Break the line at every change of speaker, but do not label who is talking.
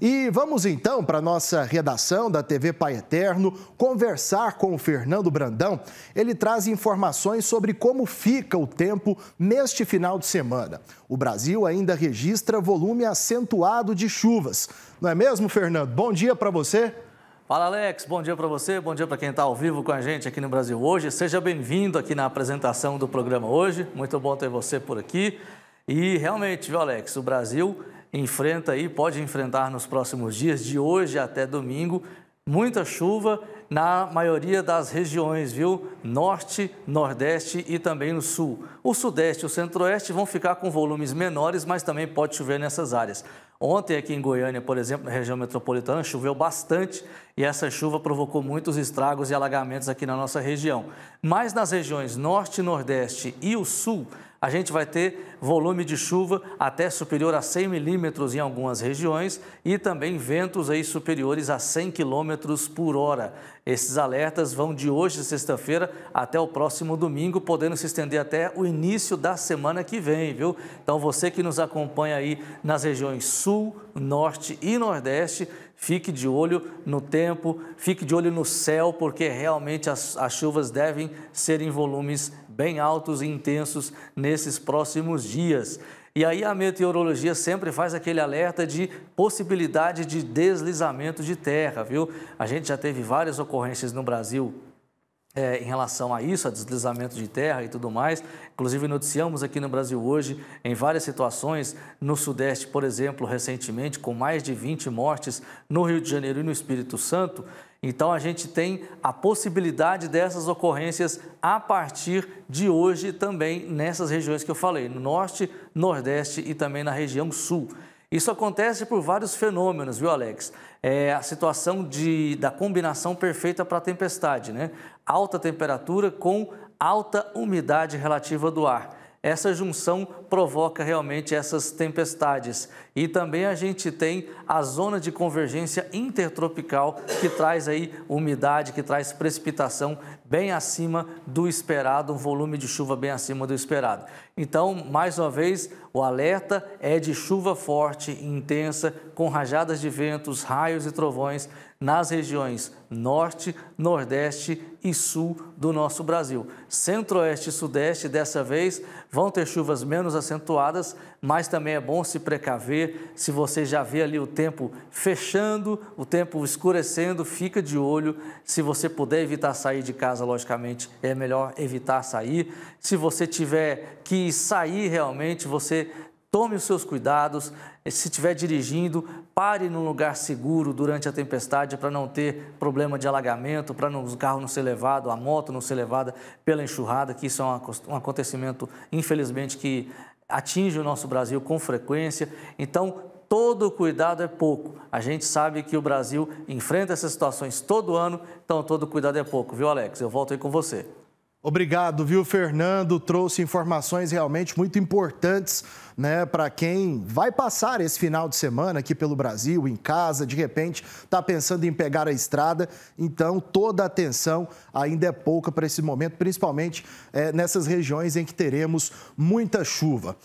E vamos então para nossa redação da TV Pai Eterno conversar com o Fernando Brandão. Ele traz informações sobre como fica o tempo neste final de semana. O Brasil ainda registra volume acentuado de chuvas. Não é mesmo, Fernando? Bom dia para você.
Fala Alex, bom dia para você, bom dia para quem está ao vivo com a gente aqui no Brasil hoje. Seja bem-vindo aqui na apresentação do programa hoje. Muito bom ter você por aqui. E realmente, viu, Alex, o Brasil enfrenta e pode enfrentar nos próximos dias, de hoje até domingo, muita chuva na maioria das regiões, viu? Norte, Nordeste e também no Sul. O Sudeste e o Centro-Oeste vão ficar com volumes menores, mas também pode chover nessas áreas. Ontem aqui em Goiânia, por exemplo, na região metropolitana, choveu bastante e essa chuva provocou muitos estragos e alagamentos aqui na nossa região. Mas nas regiões Norte, Nordeste e o Sul, a gente vai ter volume de chuva até superior a 100 milímetros em algumas regiões e também ventos aí superiores a 100 quilômetros por hora. Esses alertas vão de hoje, sexta-feira, até o próximo domingo, podendo se estender até o início da semana que vem, viu? Então você que nos acompanha aí nas regiões sul, norte e nordeste, fique de olho no tempo, fique de olho no céu, porque realmente as, as chuvas devem ser em volumes bem altos e intensos nesses próximos dias. E aí a meteorologia sempre faz aquele alerta de possibilidade de deslizamento de terra, viu? A gente já teve várias ocorrências no Brasil é, em relação a isso, a deslizamento de terra e tudo mais. Inclusive, noticiamos aqui no Brasil hoje em várias situações, no Sudeste, por exemplo, recentemente, com mais de 20 mortes no Rio de Janeiro e no Espírito Santo. Então a gente tem a possibilidade dessas ocorrências a partir de hoje também nessas regiões que eu falei, no norte, nordeste e também na região sul. Isso acontece por vários fenômenos, viu, Alex? É a situação de, da combinação perfeita para a tempestade, né? Alta temperatura com alta umidade relativa do ar essa junção provoca realmente essas tempestades. E também a gente tem a zona de convergência intertropical que traz aí umidade, que traz precipitação bem acima do esperado, um volume de chuva bem acima do esperado. Então, mais uma vez, o alerta é de chuva forte, intensa, com rajadas de ventos, raios e trovões nas regiões Norte, Nordeste e Sul do nosso Brasil. Centro-Oeste e Sudeste, dessa vez, vão ter chuvas menos acentuadas, mas também é bom se precaver. Se você já vê ali o tempo fechando, o tempo escurecendo, fica de olho. Se você puder evitar sair de casa, logicamente, é melhor evitar sair. Se você tiver que sair realmente, você tome os seus cuidados, eh, se estiver dirigindo, pare num lugar seguro durante a tempestade para não ter problema de alagamento, para o carro não ser levado, a moto não ser levada pela enxurrada, que isso é um acontecimento, infelizmente, que atinge o nosso Brasil com frequência. Então, todo cuidado é pouco. A gente sabe que o Brasil enfrenta essas situações todo ano, então todo cuidado é pouco, viu, Alex? Eu volto aí com você.
Obrigado, viu, Fernando? Trouxe informações realmente muito importantes, né, para quem vai passar esse final de semana aqui pelo Brasil, em casa, de repente está pensando em pegar a estrada. Então, toda a atenção ainda é pouca para esse momento, principalmente é, nessas regiões em que teremos muita chuva.